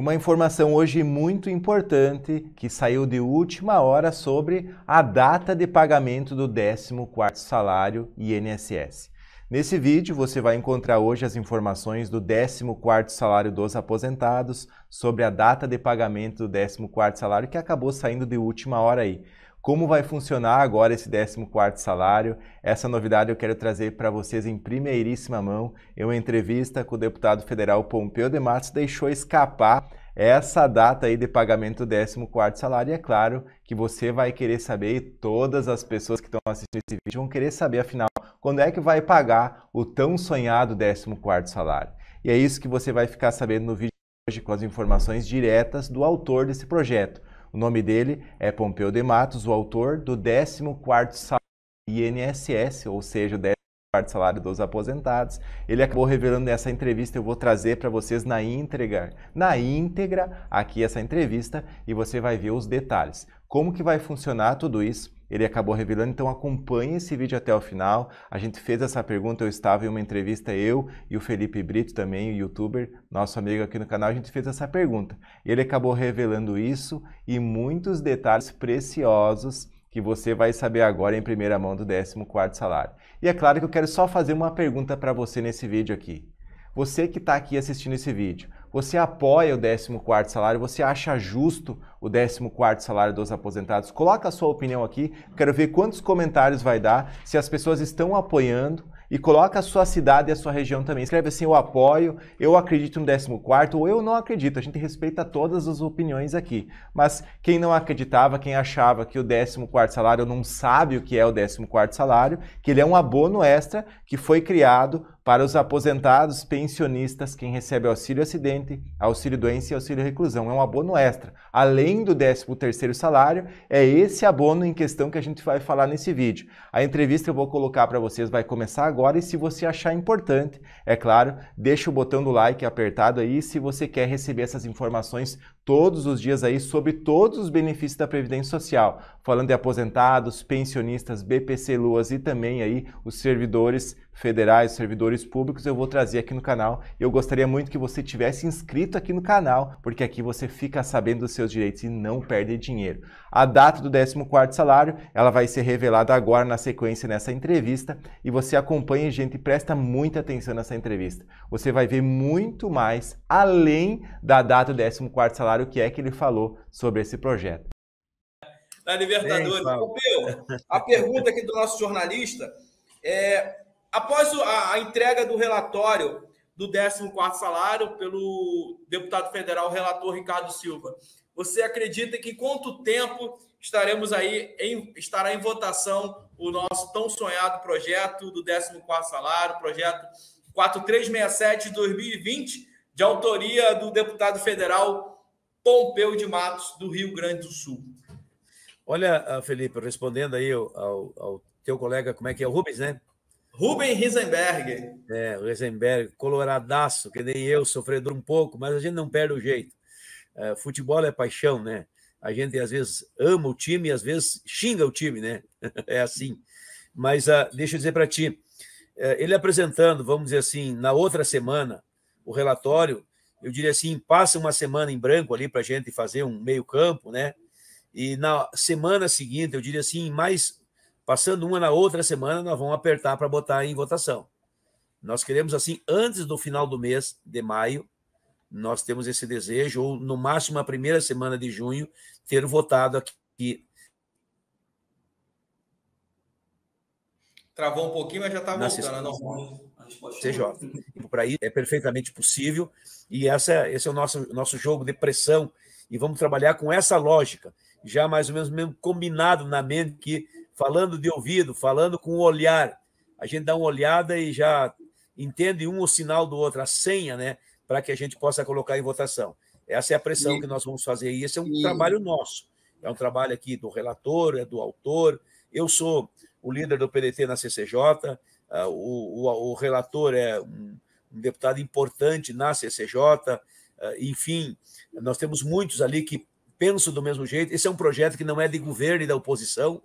uma informação hoje muito importante que saiu de última hora sobre a data de pagamento do 14º salário INSS. Nesse vídeo você vai encontrar hoje as informações do 14º salário dos aposentados sobre a data de pagamento do 14º salário que acabou saindo de última hora aí. Como vai funcionar agora esse 14 salário? Essa novidade eu quero trazer para vocês em primeiríssima mão. Em uma entrevista com o deputado federal Pompeu de Matos deixou escapar essa data aí de pagamento do 14º salário. E é claro que você vai querer saber e todas as pessoas que estão assistindo esse vídeo vão querer saber, afinal, quando é que vai pagar o tão sonhado 14º salário. E é isso que você vai ficar sabendo no vídeo de hoje com as informações diretas do autor desse projeto, o nome dele é Pompeu de Matos, o autor do 14º salário INSS, ou seja, o 14 salário dos aposentados. Ele acabou revelando nessa entrevista, eu vou trazer para vocês na íntegra, na íntegra aqui essa entrevista e você vai ver os detalhes. Como que vai funcionar tudo isso? ele acabou revelando. Então acompanhe esse vídeo até o final. A gente fez essa pergunta, eu estava em uma entrevista, eu e o Felipe Brito também, o youtuber, nosso amigo aqui no canal, a gente fez essa pergunta. Ele acabou revelando isso e muitos detalhes preciosos que você vai saber agora em primeira mão do 14º salário. E é claro que eu quero só fazer uma pergunta para você nesse vídeo aqui. Você que está aqui assistindo esse vídeo, você apoia o 14º salário? Você acha justo o 14º salário dos aposentados? Coloca a sua opinião aqui, quero ver quantos comentários vai dar, se as pessoas estão apoiando e coloca a sua cidade e a sua região também. Escreve assim, eu apoio, eu acredito no 14 ou eu não acredito. A gente respeita todas as opiniões aqui. Mas quem não acreditava, quem achava que o 14 salário não sabe o que é o 14 salário, que ele é um abono extra que foi criado para os aposentados, pensionistas, quem recebe auxílio acidente, auxílio doença e auxílio reclusão. É um abono extra. Além do 13º salário, é esse abono em questão que a gente vai falar nesse vídeo. A entrevista eu vou colocar para vocês vai começar agora agora e se você achar importante, é claro, deixa o botão do like apertado aí se você quer receber essas informações todos os dias aí sobre todos os benefícios da Previdência Social, falando de aposentados, pensionistas, BPC Luas e também aí os servidores federais, servidores públicos, eu vou trazer aqui no canal. Eu gostaria muito que você tivesse inscrito aqui no canal, porque aqui você fica sabendo dos seus direitos e não perde dinheiro. A data do 14º salário, ela vai ser revelada agora na sequência nessa entrevista e você acompanha, gente, e presta muita atenção nessa entrevista. Você vai ver muito mais além da data do 14º salário o que é que ele falou sobre esse projeto. Na Libertadores. Pompeu, a pergunta aqui do nosso jornalista é: após a, entrega do relatório do 14 salário pelo deputado federal relator Ricardo Silva, você acredita que quanto tempo estaremos aí em, estará em votação o nosso tão sonhado projeto do 14 salário, projeto 4367 2020, de autoria do deputado federal Pompeu de Matos, do Rio Grande do Sul. Olha, ah, Felipe, respondendo aí ao, ao, teu colega, como é que é? O Rubens, né? Ruben Risenberg. É, o Risenberg, coloradaço, que nem eu, sofredor um pouco, mas a gente não perde o jeito. É, futebol é paixão, né? A gente às vezes ama o time e às vezes xinga o time, né? é assim. Mas uh, deixa eu dizer para ti, é, ele apresentando, vamos dizer assim, na outra semana, o relatório, eu diria assim, passa uma semana em branco ali para a gente fazer um meio-campo, né? E na semana seguinte, eu diria assim, mais passando uma na outra semana, nós vamos apertar para botar em votação. Nós queremos, assim, antes do final do mês de maio, nós temos esse desejo, ou no máximo a primeira semana de junho, ter votado aqui. Travou um pouquinho, mas já está voltando. Né, não. CJ. Para isso é perfeitamente possível e essa, esse é o nosso, nosso jogo de pressão e vamos trabalhar com essa lógica, já mais ou menos mesmo combinado na mente que falando de ouvido, falando com o olhar, a gente dá uma olhada e já entende um o sinal do outro, a senha, né, para que a gente possa colocar em votação. Essa é a pressão e... que nós vamos fazer e esse é um e... trabalho nosso. É um trabalho aqui do relator, é do autor. Eu sou o líder do PDT na CCJ, ah, o, o, o, relator é um, um, deputado importante na CCJ, ah, enfim, nós temos muitos ali que pensam do mesmo jeito. Esse é um projeto que não é de governo e da oposição,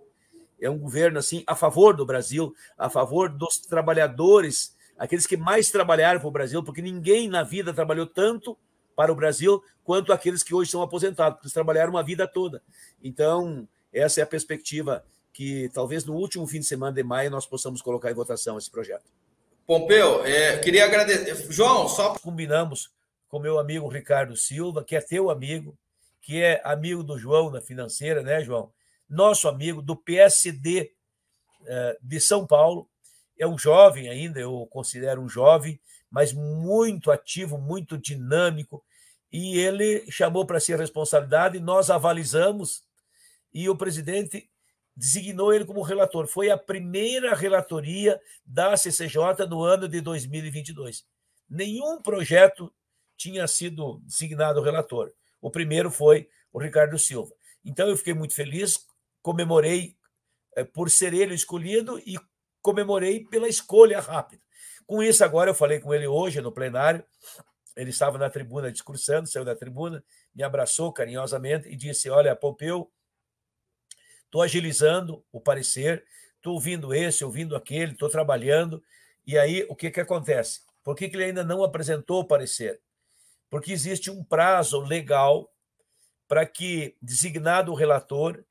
é um governo assim a favor do Brasil, a favor dos trabalhadores, aqueles que mais trabalharam para o Brasil, porque ninguém na vida trabalhou tanto para o Brasil quanto aqueles que hoje são aposentados, porque eles trabalharam uma vida toda. Então, essa é a perspectiva que talvez no último fim de semana de maio nós possamos colocar em votação esse projeto. Pompeu, é, queria agradecer. João, só. Combinamos com meu amigo Ricardo Silva, que é teu amigo, que é amigo do João na financeira, né, João? Nosso amigo do PSD eh, de São Paulo. É um jovem ainda, eu considero um jovem, mas muito ativo, muito dinâmico. E ele chamou para si a responsabilidade, nós avalizamos, e o presidente designou ele como relator. Foi a primeira relatoria da CCJ no ano de 2022. Nenhum projeto tinha sido designado relator. O primeiro foi o Ricardo Silva. Então eu fiquei muito feliz, comemorei eh, por ser ele escolhido e comemorei pela escolha rápida. Com isso, agora eu falei com ele hoje no plenário. Ele estava na tribuna discursando, saiu da tribuna, me abraçou carinhosamente e disse: Olha, Pompeu, estou agilizando o parecer, estou ouvindo esse, ouvindo aquele, estou trabalhando. E aí, o que, que acontece? Por que, que ele ainda não apresentou o parecer? Porque existe um prazo legal para que, designado o relator,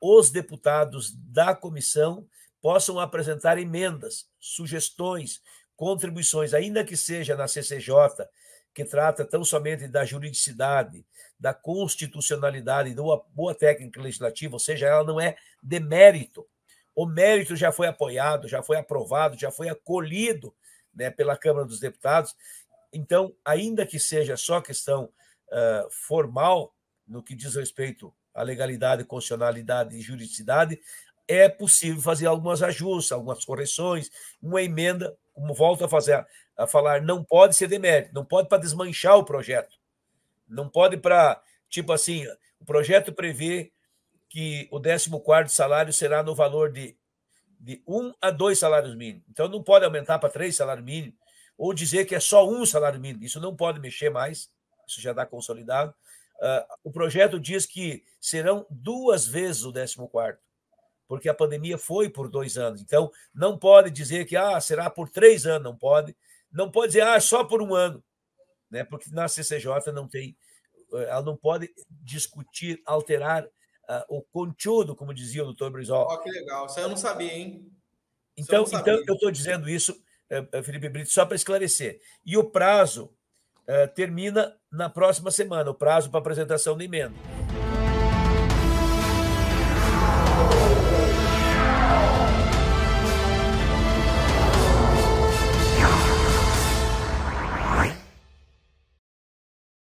os deputados da comissão possam apresentar emendas, sugestões, contribuições, ainda que seja na CCJ, que trata tão somente da juridicidade, da constitucionalidade, de uma boa técnica legislativa, ou seja, ela não é de mérito. O mérito já foi apoiado, já foi aprovado, já foi acolhido né, pela Câmara dos Deputados. Então, ainda que seja só questão uh, formal, no que diz respeito à legalidade, constitucionalidade e juridicidade, é possível fazer algumas ajustes, algumas correções, uma emenda, como volto a, fazer, a falar, não pode ser demérito, não pode para desmanchar o projeto, não pode para, tipo assim, o projeto prevê que o 14 salário será no valor de, de um a dois salários mínimos. Então, não pode aumentar para três salários mínimos ou dizer que é só um salário mínimo. Isso não pode mexer mais, isso já está consolidado. Uh, o projeto diz que serão duas vezes o 14 porque a pandemia foi por dois anos. Então, não pode dizer que ah, será por três anos, não pode. Não pode dizer ah, só por um ano, né? porque na CCJ não tem, eh, ela não pode discutir, alterar uh, o conteúdo, como dizia o doutor Brizol. Ó, oh, que legal, isso eu não sabia, hein? Então, eu, então estou então, dizendo isso, eh, eh, Felipe Brito, só para esclarecer. E o prazo uh, termina na próxima semana, o prazo para apresentação da emenda.